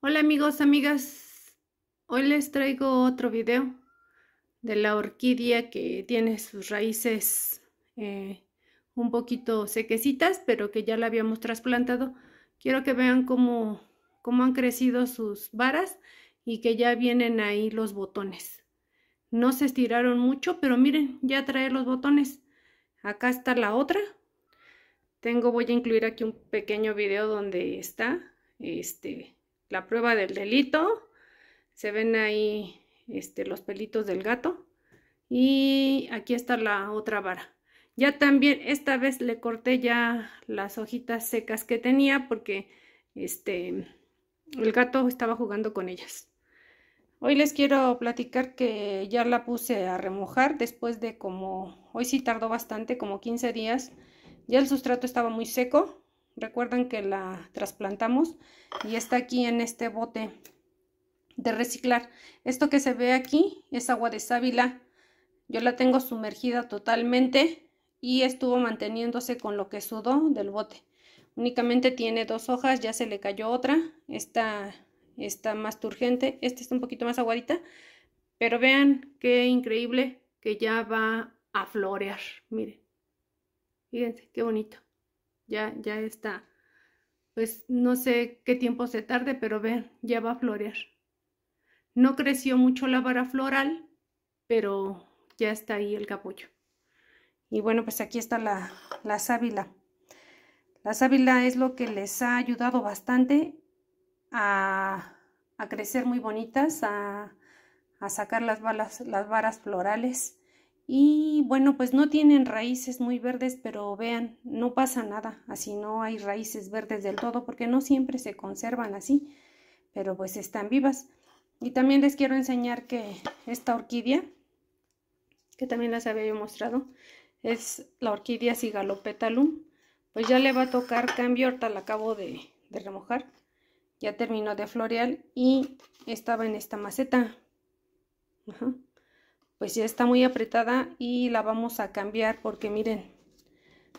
Hola amigos, amigas. Hoy les traigo otro video de la orquídea que tiene sus raíces eh, un poquito sequecitas, pero que ya la habíamos trasplantado. Quiero que vean cómo, cómo han crecido sus varas y que ya vienen ahí los botones. No se estiraron mucho, pero miren, ya trae los botones. Acá está la otra. Tengo, voy a incluir aquí un pequeño video donde está. Este, la prueba del delito. Se ven ahí este, los pelitos del gato. Y aquí está la otra vara. Ya también, esta vez le corté ya las hojitas secas que tenía porque este, el gato estaba jugando con ellas. Hoy les quiero platicar que ya la puse a remojar después de como, hoy sí tardó bastante, como 15 días. Ya el sustrato estaba muy seco, Recuerdan que la trasplantamos y está aquí en este bote de reciclar. Esto que se ve aquí es agua de sábila. Yo la tengo sumergida totalmente y estuvo manteniéndose con lo que sudó del bote. Únicamente tiene dos hojas, ya se le cayó otra. Esta está más turgente, esta está un poquito más aguadita. Pero vean qué increíble que ya va a florear. Miren, fíjense qué bonito ya, ya está. Pues no sé qué tiempo se tarde, pero ven, ya va a florear. No creció mucho la vara floral, pero ya está ahí el capullo. Y bueno, pues aquí está la, la sábila. La sábila es lo que les ha ayudado bastante a, a crecer muy bonitas, a, a sacar las, las varas florales. Y bueno, pues no tienen raíces muy verdes, pero vean, no pasa nada, así no hay raíces verdes del todo, porque no siempre se conservan así, pero pues están vivas. Y también les quiero enseñar que esta orquídea, que también las había yo mostrado, es la orquídea Cigalopetalum, pues ya le va a tocar cambio, ahorita la acabo de, de remojar, ya terminó de florear y estaba en esta maceta. Ajá pues ya está muy apretada y la vamos a cambiar porque miren,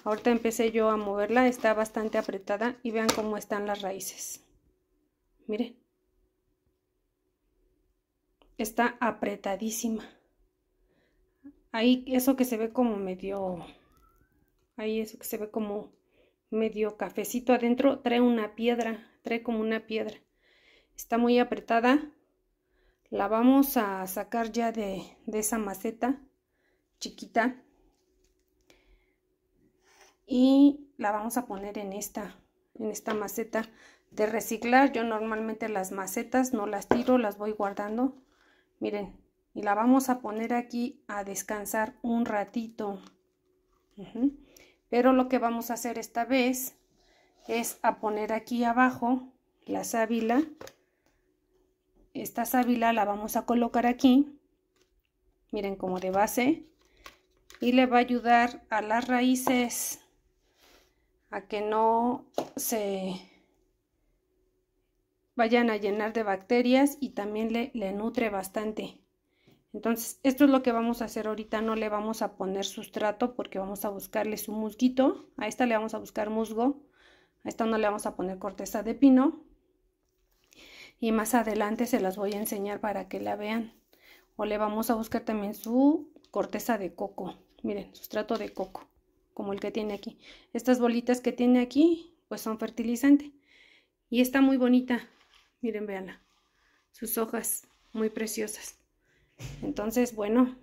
ahorita empecé yo a moverla, está bastante apretada y vean cómo están las raíces. Miren. Está apretadísima. Ahí eso que se ve como medio ahí eso que se ve como medio cafecito adentro trae una piedra, trae como una piedra. Está muy apretada la vamos a sacar ya de, esa maceta chiquita y la vamos a poner en esta en esta maceta de reciclar yo normalmente las macetas no las tiro las voy guardando miren y la vamos a poner aquí a descansar un ratito pero lo que vamos a hacer esta vez es a poner aquí abajo la sábila esta sábila la vamos a colocar aquí, miren como de base, y le va a ayudar a las raíces a que no se vayan a llenar de bacterias y también le, le nutre bastante. Entonces, esto es lo que vamos a hacer ahorita, no le vamos a poner sustrato porque vamos a buscarle su musguito. A esta le vamos a buscar musgo, a esta no le vamos a poner corteza de pino, y más adelante se las voy a enseñar para que la vean o le vamos a buscar también su corteza de coco miren sustrato de coco como el que tiene aquí estas bolitas que tiene aquí pues son fertilizante y está muy bonita miren véanla sus hojas muy preciosas entonces bueno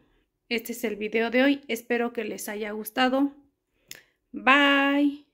este es el video de hoy espero que les haya gustado bye